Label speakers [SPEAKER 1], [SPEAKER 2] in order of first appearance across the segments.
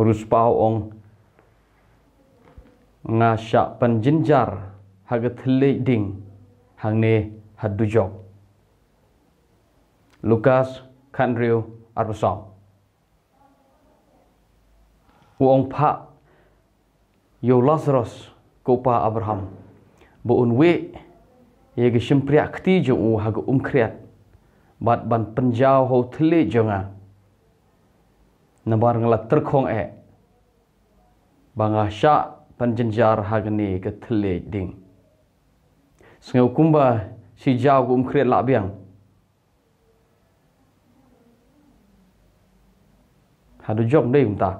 [SPEAKER 1] ruspau ong ngasak penjinjar haga telik ding hang ni hadu jok. Lukas Kandrio Arusom. Uang pa? yo Lazarus kupa Abraham. Buun we ye ge sempriak ti jo u haga umkriat. Bat ban penjau ho telik jonga nabar ngala terkong e eh. banga sha panjinjar hagni ke thle ding sngau kumba si jaw gum kre la biang hadu jok dei umta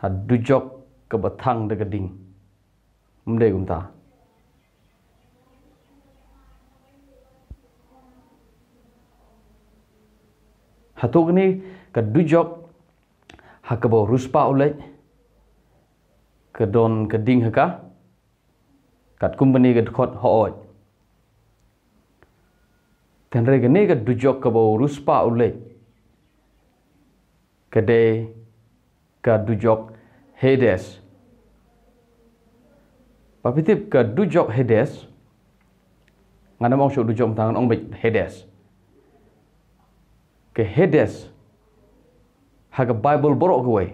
[SPEAKER 1] hadu jok ke bathang de ding um dei umta hatuk ni ke dujok hakabo ruspa ulai kedon keding haka kat kumpani ke khot hooj ten kan re ni ke dujok kabo ruspa ulai kede ke dujok Hades. hedes tip ke dujok Hades. ngana mong syuk dujok tang ong bik hedes ke Hades. ke Hag Bible borok away.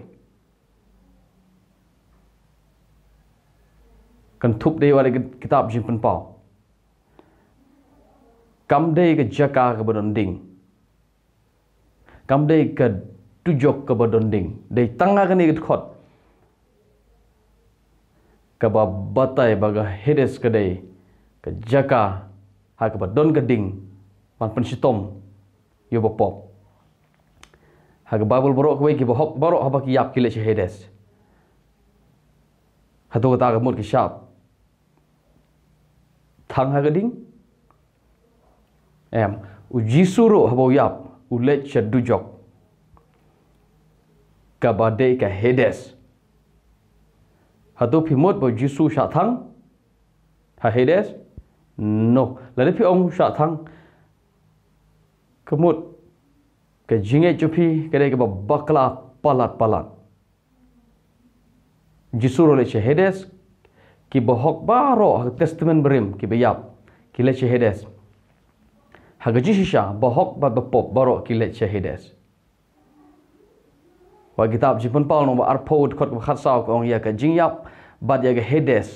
[SPEAKER 1] Kan thup dey wale kitab jim pao. Kam dey ke jaka ke badan ding. Kam dey ke tujok ke badan ding. Dey tangga ke ni ke khot. Kaba batai baga hedes ke dey. Ke jaka. Hag ke badan ke ding. Man pen sitom. Yobopop. Yobopop. Hak bible borok wey gibo hob borok haba ki yap kile shehedes hato ga tag mur ki shap thang ha gading em u Jisuro haba habo yap u le chaddu jok ka bade ka hedes hato phi mot bo jisu sha thang ha hedes no la le phi ong sha thang kemut ke jinge chupi kere ke bakla palat palat jisur oleh shahedes ki bahok baro testament berim ki beyap ki le shahedes haga jisisha bahok bat bepop baro ki le shahedes wa kitab jipun pal no ar pod kot ke khatsaw ko ya ke jingyap bat ya ke hedes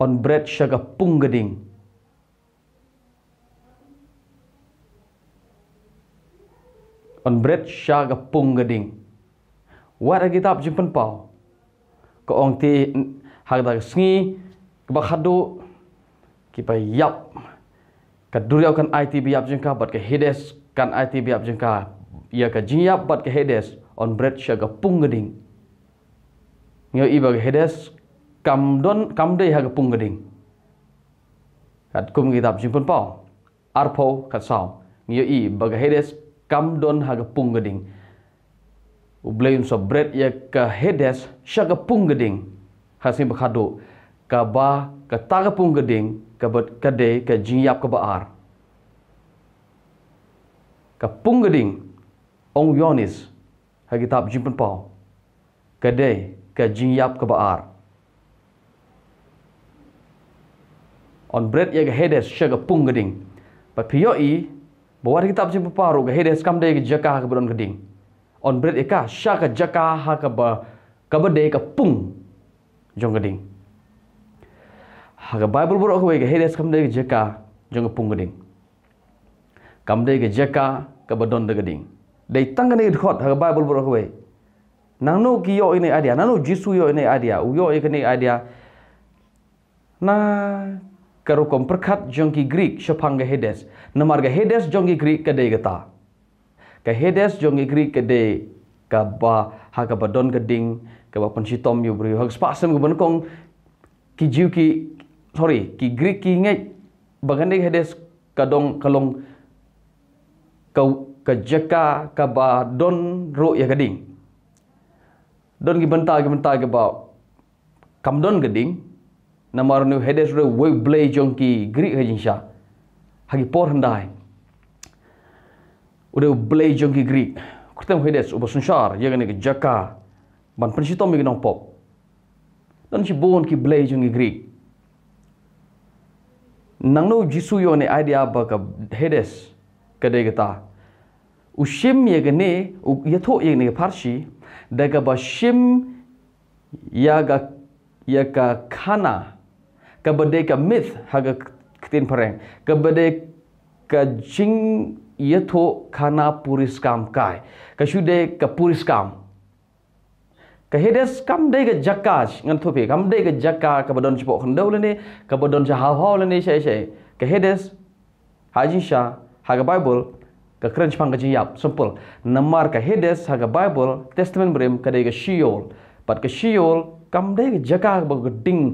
[SPEAKER 1] on bread shaga punggeding on bread sya ga pung gading. Wat kitab tap jimpen pau. Ko ong ti hak da sngi ke bakhadu ki pa yap. Ka duriau kan IT bi yap jingka bat ke hedes kan IT bi yap jingka ia ka jing yap bat ke hedes on bread sya ga pung gading. Ngio iba ke hedes kam don kam de ha ga pung gading. Kat kum kitab jimpen pau. Arpo kat sao. Ngio i baga hedes kam don haga punggeding. Ublay so bread ya ka hedes sya ka punggeding. Hasim bakhadu ka ba ka taga punggeding ka bat kade ka jingyap ka baar. Ka punggeding ong yonis hagi tap jimpan pao. Kade ka jingyap ka baar. On bread ya ka hedes sya ka punggeding. Pa piyo i Bawah kita apa cipu paru ke hidup kami dek jaka ke beron keding. On bread eka sya ke jaka ha ke ber ke berde ke pung jong keding. Ha Bible buruk kuwe ke hidup kami dek jaka jong pung keding. Kami dek jaka ke berdon de keding. Dei tangga ni dekot ha Bible buruk kuwe. Nang no kiyo ini idea, nang no jisu yo ini idea, uyo ini idea. Nah, Kerukum perkhat jongki greek shapanga hedes namar ga Hades jongki greek ka degata ke Hades jongki greek ka de ka ba ha ka badon ka ding ka ba pon sitom yu bru hak spasam ga bankong ki jiu ki sorry ki greek ki nge bagande hedes ka dong kalong ka ka jeka ka ba don ro ya ka ding don ki banta gi banta ga ba kam don ka ding नमर न्यू हेडेस रे वे ब्ले जोंकी ग्री हजिंशा हगी पोर हंदाय उरे ब्ले जोंकी ग्री कुतम हेडेस उब सुनशार यगने के जका बन पंची तो मिग नो पॉप नन छि बोन की ब्ले जोंकी ग्री नंगनो जिसु यो ने आइडिया ब क हेडेस कदे गता उशिम यगने उ यथो यगने के फारसी दगा ब यागा यका खाना kebede ke myth haga ketin pereng kebede ke jing yetho kana puris kam kai kashude ke puris kam kehedes kam de ke jakas ngan thupi kam de ke jaka kebedon cepok hendau le ni kebedon sha hal hal le ni sha sha kehedes haji sha haga bible ke crunch pang ke yap simple nemar kehedes haga bible testament brim ke de ke shiol pat ke shiol kam de ke jaka ba ding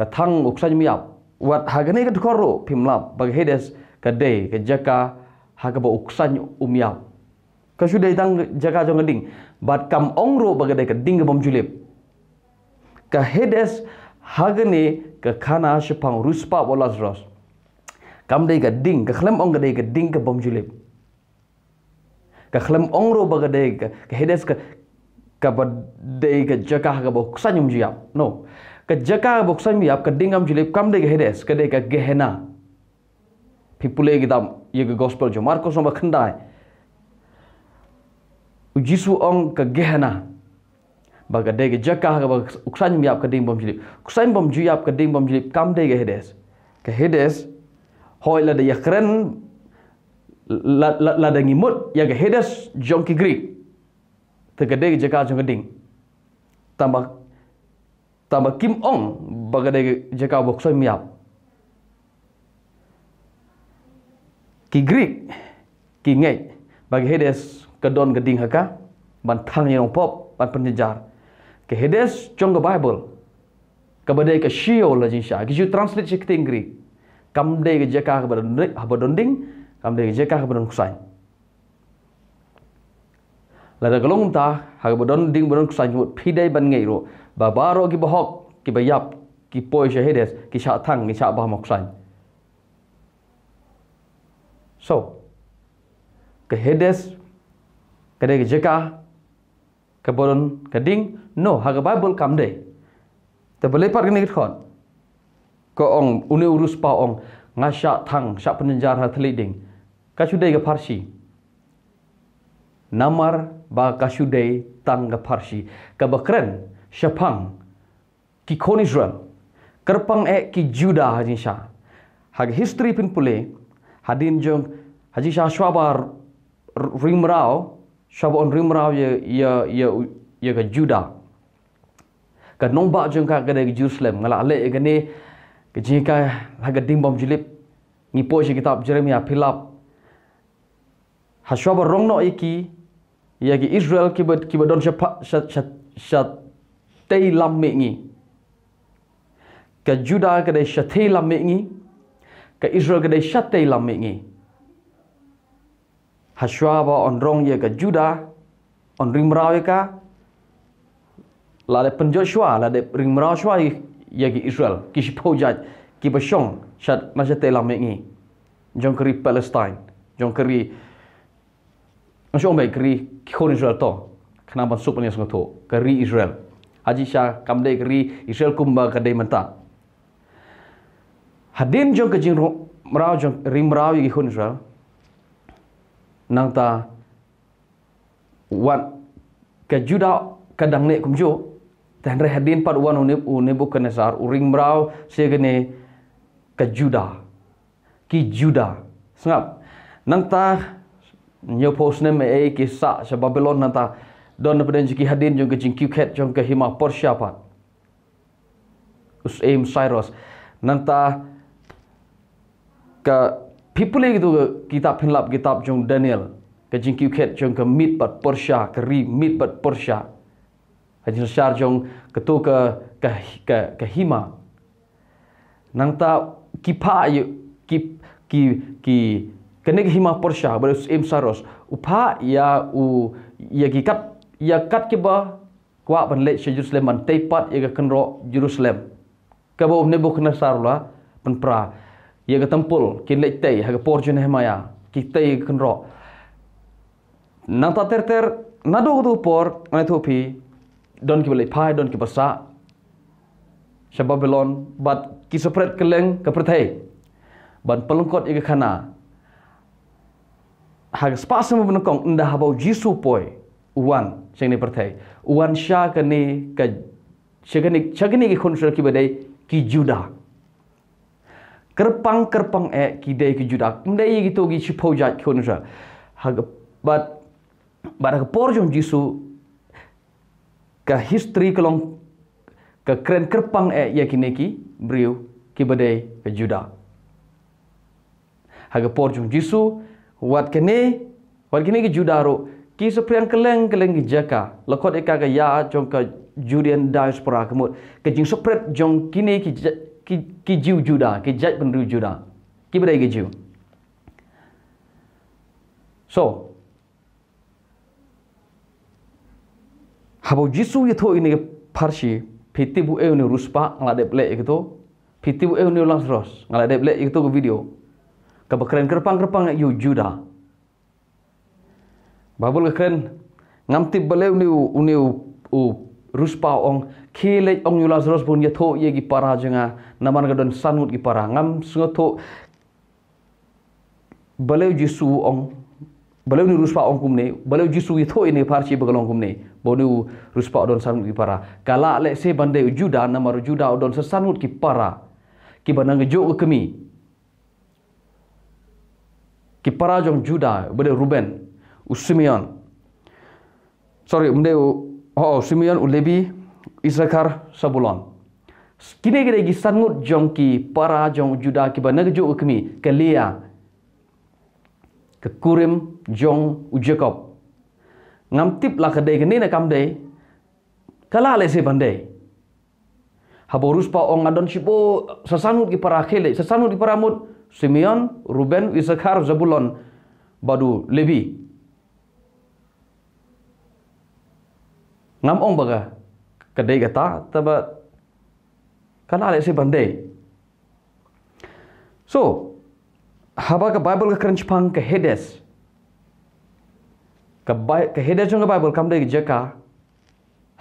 [SPEAKER 1] kathang uksan miap wat hagane ka dkhoro phimla bag hedes ka dei ka jaka hagabo uksan umiap ka shu dei jaka jong ding bat kam ongro bag dei ke ding ga bom julep ka hedes hagane ka khana shpang ruspa bolas ros kam dei ka ding ka khlem ong dei ke ding ka bom julep ka khlem ongro bag dei ka hedes ka ka bad dei ka jaka hagabo uksan umiap no ka jaka bok sam ya ka dingam kam de gehre es ka gehena. ka gehna people ge ye ge gospel jo marcos ma khanda hai jisu ong ka gehna ba ka de ge jaka ha ba uksan mi bom jile uksan bom ju ap ka bom jile kam de gehre es ka hedes hoy la de yakren la la la dengi mut ya ge hedes jong ki greek te ka de ge ding tambah ตามกิมอ่องบางเดียจะก้าวบกซอยมีอับกิกรีกกิเงยบางเฮเดสกระดอนกระดิ่งฮะก้าบันทังยองพบบันพันจารกิเฮเดสจงกับไบเบิลกับเดียกับชิโอลจินชากิจูทรานสเลชิกติงกรีกคำเดียกับจะก้าวบันดิ่งฮะบันดิ่งคำเดียกับจะก้าวบันกุศัยและถ้าเกิดลงตาหากบันดิ่งบันกุศัยหมดพี่ได้บันเงยรู้ babaro ki bahok ki bayap ki poi shahedes ki sha thang ni sha ba moksan so ke hedes kada ke jeka ke bolon ke ding no ha ke bible kam de te bele par ke nikot khon ko ong uni urus pa ong nga sha thang sha penjar ha thli ding ka chu ke parsi namar ba ka chu tang ke parsi ke bekren Shapang, ki Kon Israel, kerpang ek ki Judah Haji Shah. Hag history pun pule, hadin jong Haji Shah Shwabar Rimrao, Shwabon Rimrao ye ye ye ye ke Judah. Ke nombak jong ka ke dari Jerusalem, ngala ale ke ni ke jika hag dimbom jilip ngipo si kitab Jeremia Philip. Hashwabar rongno iki, yagi Israel kibad kibadon shat shat shat တိတ်လမိငိကဂျူဒာကဒေရှတိလမိငိကအစ္စရယ်ကဒေရှတိလမိငိဟရှဝဘောအွန်ရုံယေကဂျူဒာအွန်ရင်မရာယကာလာလေပန်ဂျိုရှွာလာဒေရင်မရာရှွာယေကအစ္စရယ်ကိရှိဖိုဂျတ်ကိပရှုံရှတ်မရှတိလမိငိဂျွန်ကရီပါလက်စတိုင်းဂျွန်ကရီအရှုံးဘေကရီခိုရင်ရတော်ခနာပန်စုပနီစငတော်ကရီအစ္စရယ် Haji Shah Kamdei Keri Israel Kumba Kedai Menta. Hadin jong kejing merau jong rim merau yang ikhun Israel. Nang ta wan ke kejuda kadang nek kumjo dan rehadin pad wan unib unibu kenesar uring merau ke Juda ki juda sebab nang ta nyopos nem ei kisah sebab Babylon nang ta don na pedan jiki hadin jong kajing kuket jong kahima porsiapa us aim cyrus nanta ka people ek kitab hinlap kitab jong daniel kajing kuket jong ka mit pat porsia kari mit pat porsia hajin shar jong kato ka ka ka kahima nanta kipa yu kip ki ki kenek hima porsia berus aim cyrus upa ya u ya gikap ia kat kiba kwa ban le che Jerusalem an teipat ia kan ro Jerusalem kabo ne bo khna sarula pan pra ia ga tempul ki le tei ha ga porjun he maya ki tei kan ro na ta ter ter na do por ne tho pi don ki le pai don ki basa sha babylon bat ki sapret keleng ka prathei ban pelengkot ia khana ha ga spasam bu nakong nda ha bo jisu poi one chengni perthai wan sha ka ni ka chagni khun shar ki bade ki juda kerpang kerpang eh ki day ki juda dei gitu to gi chi pho khun sha Haga, but but ha por jong jisu ka history ka long ka kren kerpang e ya ki ne ki briu ki bade ka juda ha ga por jong jisu wat ka ne wat ki ne ki juda ro ki so keleng keleng jaka lokot eka ke ya jong ke judian diaspora kemut ke jing sopret jong kini ki ki ki juda ki jat pen juda ki bere ki ju so habo jisu ye tho ini parshi phiti bu eu ruspa ngala de ple ek to phiti bu eu ne las ngala de ple ek to video ka bakren kerpang kerpang yu juda Bible kan ngam tip balew ni u ni u rus pa ong khile ong yula zros bun yatho ye gi para jenga naman ga don sanut gi para ngam sunga tho balew Yesu ong balew ni Ruspa pa ong kum ne balew ye tho ini parchi bagalong kumne, ne Ruspa don sanut gi para kala le se bande u juda namar juda don sanut gi para ki banang jo kemi ki para jong juda bade ruben u Sorry, mende oh, oh Ulebi, u Levi Sabulon. Kini kita lagi sangut jong para jong juda ki ba nagju u ke Lia ke Kurim jong u Jacob. Ngamtip lah kedai ke ni na kam dei. Kala le se bandai. Haborus pa ong adon sipo sasanut ki para khele sasanut ki para mud. Simeon, Ruben, Isakar, Zabulon, Badu, Levi. งามองบกะกระเดกะตาแต่บะกันอะไรสิบันเดย์ so ฮับกับไบเบิลกับครันช์พังกับเฮเดสกับไบกับเฮเดสจงกับไบเบิลคำเดียกเจ้า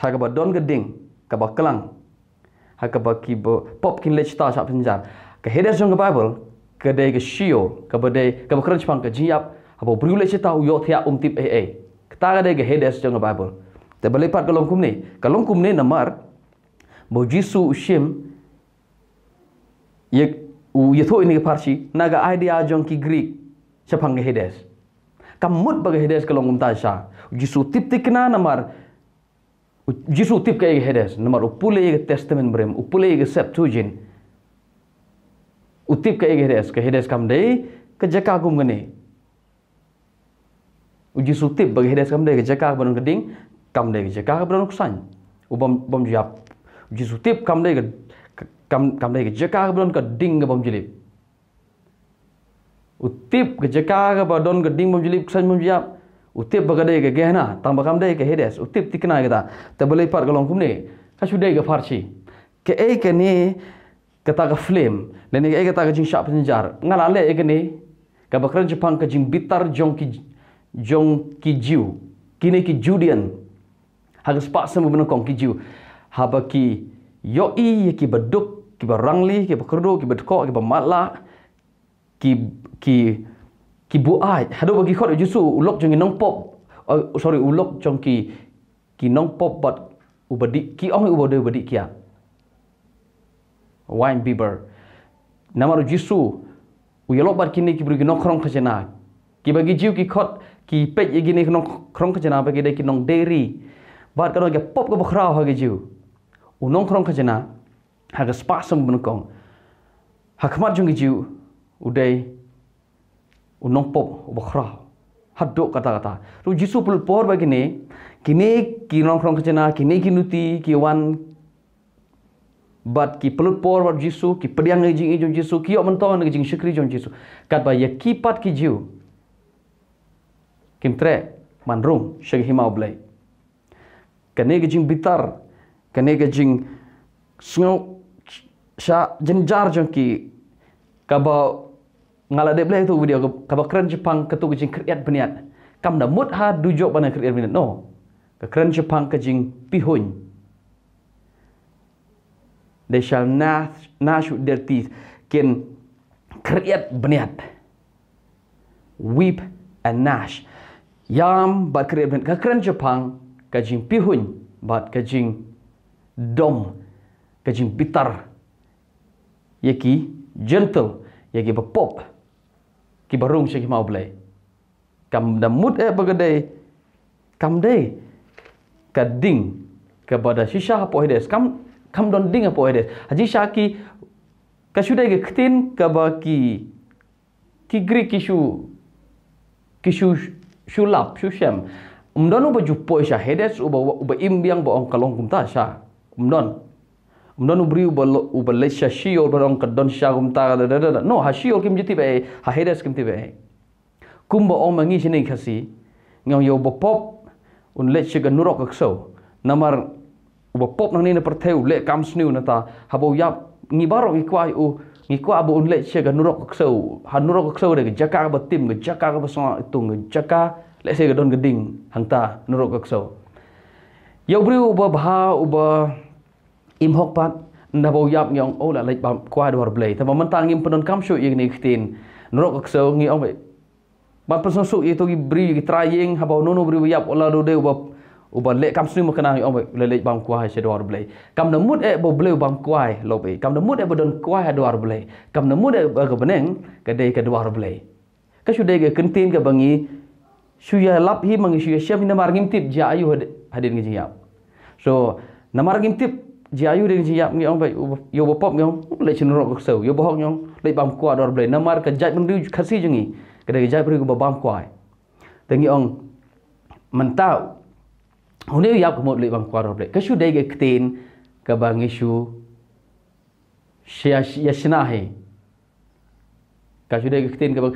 [SPEAKER 1] ฮักกับดอนกับดิงกับกลังฮักกับกีบป๊อปกินเลชตาชอบสินจารกับเฮเดสจงกับไบเบิลกับเดย์กับชิโอกับเดย์กับครันช์พังกับจิยับฮับบริวเลชตาอุยอทยาอุมติปเอเอกับตากับเดย์กับเฮเดสจงกับไบเบิล Tapi balik kalung kum ni. Kalung kum ni namar bo jisu Ushim. ye u yetho ini parsi naga idea jong ki greek ke Hades. kamut bag hedes kalong kumta sha jisu tip tikna namar jisu tip ke ye hedes namar upule ye testament brem upule ye septujin. utip ke ye hedes ka hedes kam day. Ke jaka kum gane Ujisutip bagi hedes kami dari ka jaka banung keding kam le ge ka bra nuk san u bom bom ji ap ji su tip kam le ge kam kam le ge je ka bra ka ding ge bom ji le u tip ge je ka ba don ge ding bom ji le san bom ji ap u tip ba ge de ge gehna tam ba kam de ge hedes u tip tikna ge da ta bale par ga long kum ne ka su de ge par chi ke e ke ne ke ta ge flem le ne ge ke ta ge jing sha pen jar ngala le ge e ne ka ba kran ji pang ka jing bitar jong ki jong ki jiu kine ki judian harus paksa membunuh kong kiju. ki yoi ki beduk ki berangli ki berkerdu ki berdekok ki bermalak, ki ki ki buai. Hado bagi kod justru ulok jengi nong pop. Oh, sorry ulok jengi ki nong pop bat ubadi ki orang ubade ubadi kia. Wine Bieber. Nama ru Jisu. Uyalok bar kini ki beri berugi nokrong kajena. Ki bagi jiu ki kot ki pet pek ye gini nokrong kajena bagi dek nong dairy bar karo ge pop ko bokhra ho ge jiu unong khrong kha jena ha ge spasam bun kong ha khmar jung ge jiu udai unong pop bokhra haddo kata kata ru jisu pul por bagi ni, kini kini unong khrong kha kini kine nuti kini wan bat kini pulut por war jisu ki padiang ngi jing jong jisu ki omon ton ngi jing shikri jong jisu kat ba yakipat ki jiu kintre manrung shaghima oblai kanega jing bitar kanega jing sungau sha jenjar jong ki kaba ngala deble itu video kaba kren jepang ketu jing kreat beniat kam na mut ha dujo bana kreat beniat no ka kren jepang ka jing pihun they shall gnash, gnash their teeth kin kreat beniat weep and gnash yam bar kreat beniat ka kren jepang kajing pihun bat kajing dom kajing pitar yaki gentle yaki bepop ki barung sik mau belai kam damut e, eh, bagadai kam dai kading kepada sisa apo hides kam kam don ding apo hides haji syaki kasudai ke ketin ke baki ki greek kisu kisu shulap shushem Umdon uba jupo isha hedes eh, uba uba imbiang ba ongkalong kumta sha. Umdon. Umdon ubri uba uba lesha shio uba ong kadon sha kumta da da da. No ha shio kim jiti bae ha hedes kim tibae. Kum ba ong mangi sini kasi ngong yo uba pop un lesha ga nurok kakso. Namar uba pop nang nina perteu le kam sniu nata habo yap ni barok ikwai u ngi kwa abu un lesha ga nurok kakso. Ha nurok jaka ga ba tim itu jaka Let's say gedon geding hangta nurok kakso. Yau beri uba bha uba imhok pat nda bau yap ngiong o la lek kwa dor blai. Tapi mentang im penon kamsu yeng ni khitin nurok kakso ngiong be. Ba person su yeto gi beri gi trying ha bau nono beri yap ola do de uba uba lek kamsu mo kena ngiong be le lek bam kwa she dor blai. Kam na mut e bo blai bam kwa lo be. Kam na mut e bo don kwa ha dor blai. Kam na mut e ba ga beneng ka dei ka dor blai. Ka su dei kentin ka bangi syuya labhi mang syuya syaf ina margim tip ji ayu hadin ngi jiyap so na margim tip ji ayu ring jiyap ngi ong yo bo pop ngi ong le chin ro ko yo bo ngi ong le bam kwa dor ble na mar ka jaj mang ri khasi jingi ka de jaj ko bam kwa ai tengi ong man tau hone yap ko mot le bam kwa dor ble ka shu de ge ktin ka bang shu syash yashnahi ka shu de ge ktin ka bang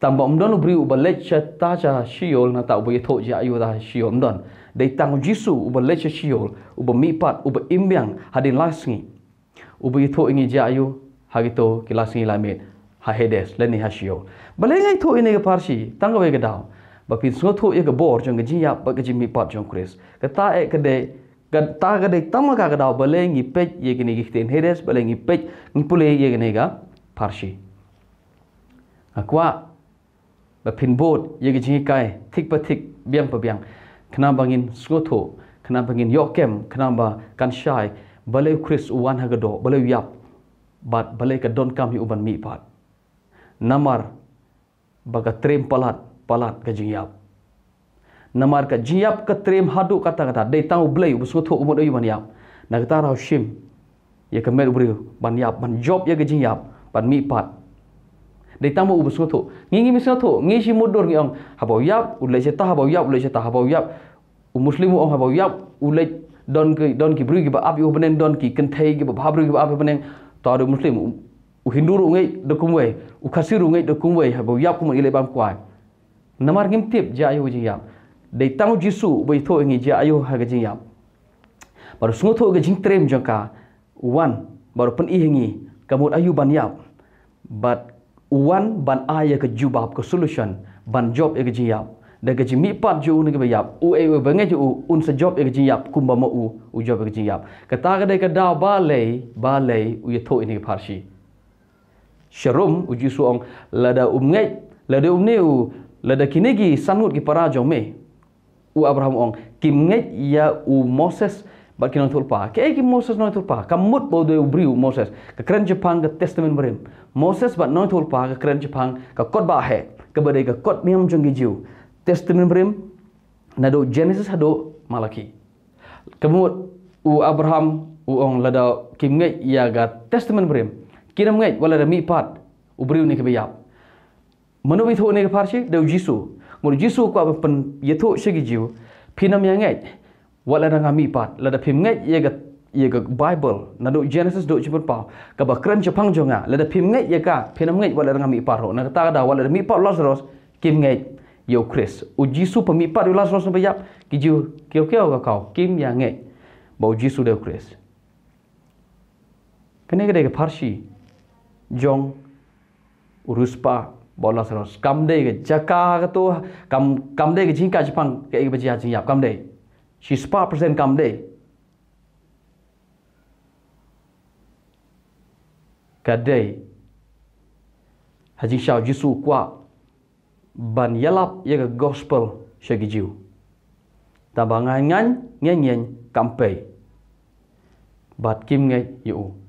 [SPEAKER 1] tambo mdon ubri ubalet chata cha shiol na ta ubi tho ja yuda shiol mdon dei tang jisu ubalet cha shiol ubo mi pat ubo hadin lasni, ubi itu ingi jaya yu hagito kilasngi lamet ha hedes leni ha shiol bale ngai tho ine ga parshi tang ga ga dao ba pin so tho ega bor jong ji ya ba ga ji mi kris ka ta e ka de ka ta ga de ngi pe ye gi ni gi ten hedes ngi pe ngi pule ye gi ne ga parshi akwa ba phin bot ye gi jing kai tik pa tik, biang pa biang Kenapa bangin sngo tho khna bangin yo kem khna ba kan shai bale chris wan ha ga do bale yap bat bale ka don kam hi uban mi pat namar baga ga palat palat ka jing yap namar ka jing yap ke trem hadu kata kata Day tang blai bu sngo tho umon e uban yap na ga shim ye ka mer bru ban yap ban job ye gi jing yap ban mi pat dei tamu ubu sotho ngingi mi tu, ngi si modor ngi ong habo yap ulai se ta habo yap ulai se ta habo yap u muslimu ong habo yap ulai don ki don ki brugi ba abi ubu don ki kentai gi ba habru gi ba abi benen ta do muslimu u hindur u ngai de kum wei u khasir u ngai de kum wei habo yap kum ile bam kuai. namar ngim tip ja ayu yap dei tamu Yesu bai tho ngi ja ayu ha ga ji yap par sungu tho ga trem jaka one baru pun ihingi kamu ayu ban yap but wan ban ayah ke jubab ke solution ban job ke jiyap da ke jimi pat ju ne ke bayap u e u bange ju un se job ke jiyap kumba mo u u job ke jiyap ke ta ke de ke da ba le ba le u ye tho ini ke parshi sharum u ji suong la da um ngai la da um ne u la da kinegi sanut ki para jo me u abraham ong kim ngai ya u moses ba kino tul pa ke ki moses no tul pa ka mut bo de ubriu moses ka kren jepang ka testament brim moses ba no tul pa ka kren jepang ka kot ba he ka ba de ka kot miam jong giu testament brim na do genesis hado malaki ka mut u abraham u ong lada kim ngai ya ga testament brim kiram ngai wala da mi pat ubriu ni ke biap manu bi tho ne ka parchi de u jisu mur jisu ko pen yetho shigi jiu phinam ya ngai wat la dang ami pat la da phim ngai ye ga ye ga bible na do genesis do chipon pa ka ba kran chapang jong nga la da phim ngai ye ka phenam ngai wat la dang ami pa ro na ta da wat la mi pa lazarus kim ngai yo chris u jisu pa mi pa ro lazarus ba yap ki ju ki ke o ga ka kim ya ngai ba u jisu de chris ka ne ga de ga parshi jong Ruspa ba lazarus kam de ga jaka ga to kam kam de ga jinka chapang ke ga ba ji ya jin yap kam de și spa prezent cam de. Kadai. Haji Shao Jisu kwa ban yelap ye gospel shegi jiu. E Tambangan ngan ngen ngen kampai. Bat kim ngai yu.